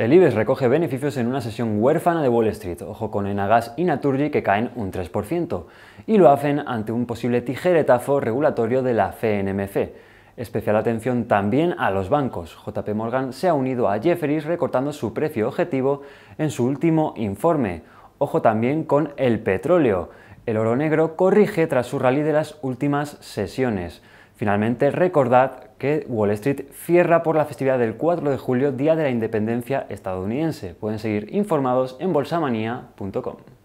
El IBEX recoge beneficios en una sesión huérfana de Wall Street, ojo con Enagas y Naturgy que caen un 3%, y lo hacen ante un posible tijeretazo regulatorio de la CNMC. Especial atención también a los bancos. JP Morgan se ha unido a Jefferies recortando su precio objetivo en su último informe. Ojo también con el petróleo. El oro negro corrige tras su rally de las últimas sesiones. Finalmente, recordad que Wall Street cierra por la festividad del 4 de julio, Día de la Independencia estadounidense. Pueden seguir informados en bolsamanía.com.